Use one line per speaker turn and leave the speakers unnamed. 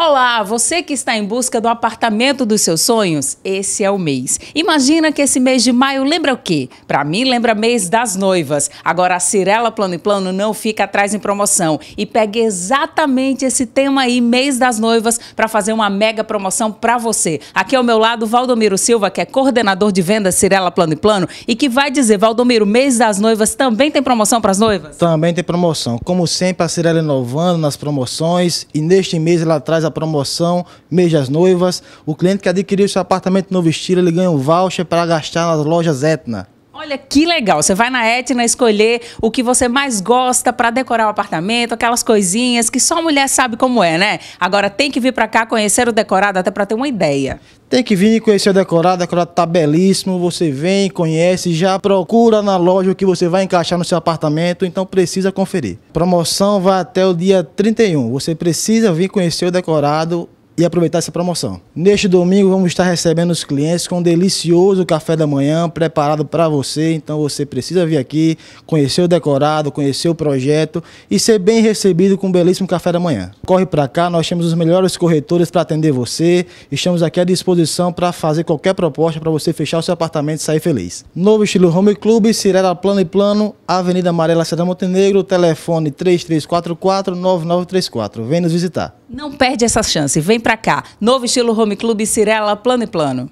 Olá, você que está em busca do apartamento dos seus sonhos, esse é o mês. Imagina que esse mês de maio lembra o quê? Para mim lembra mês das noivas. Agora a Cirela Plano e Plano não fica atrás em promoção e pega exatamente esse tema aí, mês das noivas, para fazer uma mega promoção para você. Aqui ao meu lado, Valdomiro Silva, que é coordenador de vendas Cirela Plano e Plano e que vai dizer, Valdomiro, mês das noivas também tem promoção para as noivas?
Também tem promoção. Como sempre, a Cirela inovando nas promoções e neste mês ela traz a a promoção mejas Noivas. O cliente que adquiriu seu apartamento novo estilo, ele ganha um voucher para gastar nas lojas Etna.
Olha que legal! Você vai na Etna escolher o que você mais gosta para decorar o apartamento, aquelas coisinhas que só mulher sabe como é, né? Agora tem que vir para cá conhecer o decorado até para ter uma ideia.
Tem que vir conhecer o decorado, o decorado tá belíssimo. Você vem, conhece, já procura na loja o que você vai encaixar no seu apartamento, então precisa conferir. Promoção vai até o dia 31. Você precisa vir conhecer o decorado e aproveitar essa promoção. Neste domingo vamos estar recebendo os clientes com um delicioso café da manhã preparado para você, então você precisa vir aqui, conhecer o decorado, conhecer o projeto e ser bem recebido com um belíssimo café da manhã. Corre para cá, nós temos os melhores corretores para atender você, estamos aqui à disposição para fazer qualquer proposta para você fechar o seu apartamento e sair feliz. Novo estilo Home Club, Cirela Plano e Plano, Avenida Amarela Serra Montenegro, telefone 3344 9934. Vem nos visitar.
Não perde essa chance, vem pra cá. Novo estilo Home Club Cirela Plano e Plano.